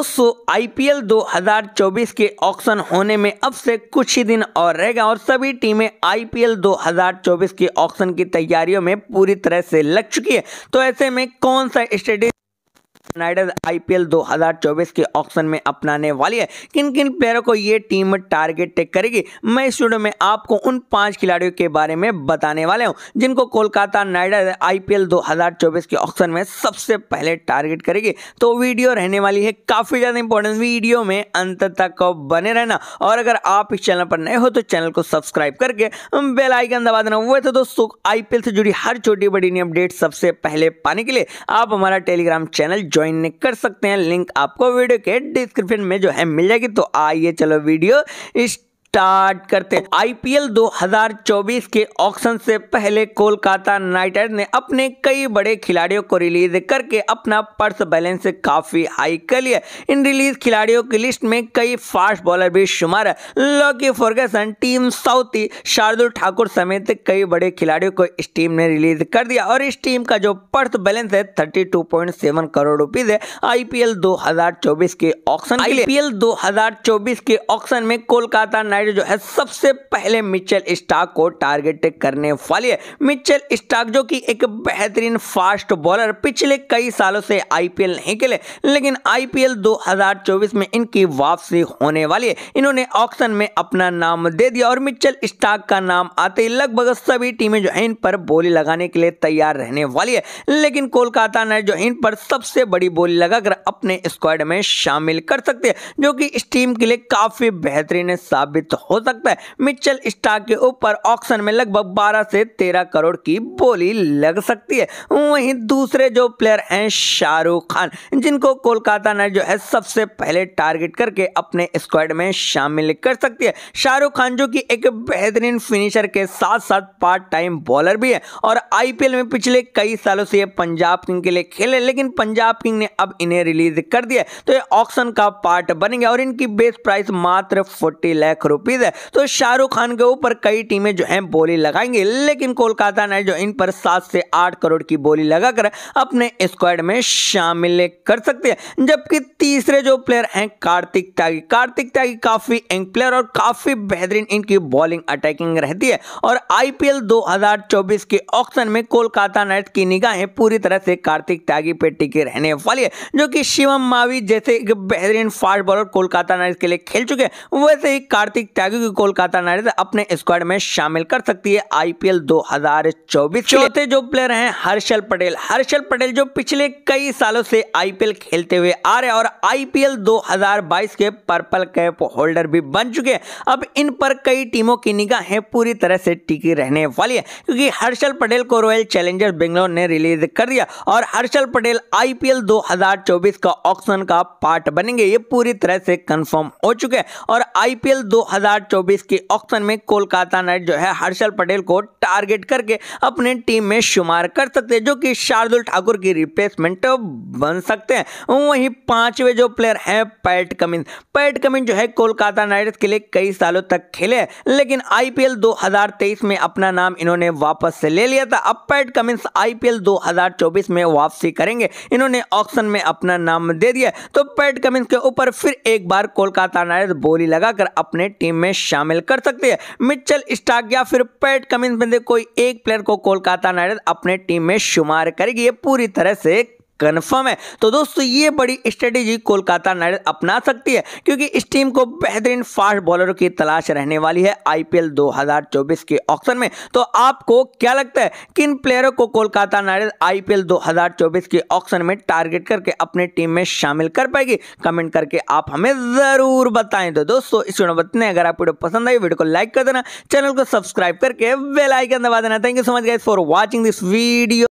दोस्तों आईपीएल 2024 के ऑक्शन होने में अब से कुछ ही दिन और रहेगा और सभी टीमें आईपीएल 2024 के ऑक्शन की तैयारियों में पूरी तरह से लग चुकी है तो ऐसे में कौन सा स्टेडियम यूनाइटेड आईपीएल 2024 के ऑक्शन में अपनाने वाली है किन किन प्लेयरों को ये टीम टारगेट करेगी मैं इस वीडियो में आपको उन पांच खिलाड़ियों के बारे में बताने वाले हूँ जिनको कोलकाता नाइडर आईपीएल 2024 के ऑक्शन में सबसे पहले टारगेट करेगी तो वीडियो रहने वाली है काफ़ी ज़्यादा इंपॉर्टेंट वीडियो में अंत तक बने रहना और अगर आप इस चैनल पर नए हो तो चैनल को सब्सक्राइब करके बेलाइकन दबा देना हुए तो दोस्तों आईपीएल से जुड़ी हर छोटी बड़ी अपडेट सबसे पहले पाने के लिए आप हमारा टेलीग्राम चैनल ज्वाइन कर सकते हैं लिंक आपको वीडियो के डिस्क्रिप्शन में जो है मिल जाएगी तो आइए चलो वीडियो इस स्टार्ट करते हैं आईपीएल 2024 के ऑक्शन से पहले कोलकाता नाइट ने अपने कई बड़े खिलाड़ियों को रिलीज करके अपना पर्स बैलेंस काफी हाई कर लिया इन रिलीज खिलाड़ियों की लिस्ट में कई फास्ट बॉलर भी शुमार है Lockie Ferguson Tim Southee Shardul Thakur समेत कई बड़े खिलाड़ियों को इस टीम ने रिलीज कर दिया और इस टीम का जो पर्स बैलेंस है थर्टी करोड़ रुपीज है आईपीएल दो के ऑक्शन आईपीएल 2024 के ऑक्शन में कोलकाता नाइट नाइट जो है सबसे पहले मिचेल स्टॉक को टारगेट करने वाली है मिचेल स्टॉक जो कि एक बेहतरीन फास्ट बॉलर पिछले कई सालों से आईपीएल नहीं खेले लेकिन आईपीएल 2024 में इनकी वापसी होने वाली है इन्होंने ऑक्शन में अपना नाम दे दिया और मिचेल स्टॉक का नाम आते ही लगभग सभी टीमें जो है इन पर बोली लगाने के लिए तैयार रहने वाली है लेकिन कोलकाता ने जो इन पर सबसे बड़ी बोली लगाकर अपने स्क्वाड में शामिल कर सकते हैं जो कि इस टीम के लिए काफी बेहतरीन साबित साबित तो हो सकता है मिचेल स्टॉक के ऊपर ऑक्शन में लगभग 12 से 13 करोड़ की बोली लग सकती है वहीं दूसरे जो प्लेयर हैं शाहरुख खान जिनको कोलकाता ने जो है सबसे पहले टारगेट करके अपने स्क्वाड में शामिल कर सकती है शाहरुख खान जो कि एक बेहतरीन फिनिशर के साथ साथ पार्ट टाइम बॉलर भी है और आईपीएल में पिछले कई सालों से पंजाब किंग के लिए खेले लेकिन पंजाब किंग ने अब इन्हें रिलीज कर दिया तो ये ऑक्शन का पार्ट बनेंगे और इनकी बेस प्राइस मात्र फोर्टी लाख रुपए रुपीज़ है तो शाहरुख खान के ऊपर कई टीमें जो है बोली लगाएंगी लेकिन कोलकाता नाइट जो इन पर सात से आठ करोड़ की बोली लगाकर अपने स्क्वाड में शामिल कर सकते हैं जबकि तीसरे जो प्लेयर हैं कार्तिक त्यागी कार्तिक त्यागी काफ़ी यंग प्लेयर और काफ़ी बेहतरीन इनकी बॉलिंग अटैकिंग रहती है और आईपीएल 2024 के ऑक्शन में कोलकाता नाइट की निगाहें पूरी तरह से कार्तिक त्यागी पे टिके रहने वाली है जो कि शिवम मावी जैसे एक बेहतरीन फास्ट बॉलर कोलकाता नाइट के लिए खेल चुके हैं वैसे ही कार्तिक त्याग त्यागी कोलकाता नाइट अपने स्क्वाड में शामिल कर सकती है आईपीएल 2024 चौथे जो प्लेयर हैं हर्षल पटेल हर्षल पटेल जो पिछले कई सालों से आईपीएल खेलते हुए आ रहे और आईपीएल 2022 के पर्पल कैप होल्डर भी बन चुके हैं अब इन पर कई टीमों की निगाहें पूरी तरह से टिकी रहने वाली है क्योंकि हर्षल पटेल को रॉयल चैलेंजर्स बेंगलोर ने रिलीज कर दिया और हर्षल पटेल आईपीएल दो का ऑप्शन का पार्ट बनेंगे ये पूरी तरह से कंफर्म हो चुके हैं और आईपीएल 2024 के ऑक्शन में कोलकाता नाइट जो है हर्षल पटेल को टारगेट करके अपने टीम में शुमार कर सकते हैं जो कि शार्दुल ठाकुर की रिप्लेसमेंट बन सकते हैं वहीं पांचवे जो प्लेयर हैं पैट कमिंस पैट कमिंस जो है कोलकाता नाइट के लिए कई सालों तक खेले लेकिन आई 2023 में अपना नाम इन्होंने वापस से ले लिया था अब पैट कमिंस आईपीएल 2024 में वापसी करेंगे इन्होंने ऑक्शन में अपना नाम दे दिया तो पैट कमिंस के ऊपर फिर एक बार कोलकाता नाइट बोली लगाकर अपने टीम टीम में शामिल कर सकते हैं मिचल स्टाक या फिर पैट कमिंस में से कोई एक प्लेयर को कोलकाता नाइट अपने टीम में शुमार करेगी ये पूरी तरह से कन्फर्म है तो दोस्तों ये बड़ी स्ट्रेटेजी कोलकाता नाइट अपना सकती है क्योंकि इस टीम को बेहतरीन फास्ट बॉलरों की तलाश रहने वाली है आईपीएल 2024 के ऑक्शन में तो आपको क्या लगता है किन प्लेयरों को कोलकाता नाइट आईपीएल 2024 के ऑक्शन में टारगेट करके अपने टीम में शामिल कर पाएगी कमेंट करके आप हमें जरूर बताएं तो दोस्तों इस वीडियो बताने अगर आप वीडियो पसंद आई वीडियो को लाइक कर देना चैनल को सब्सक्राइब करके बेलाइकन दबा देना thank you so much guys for watching this video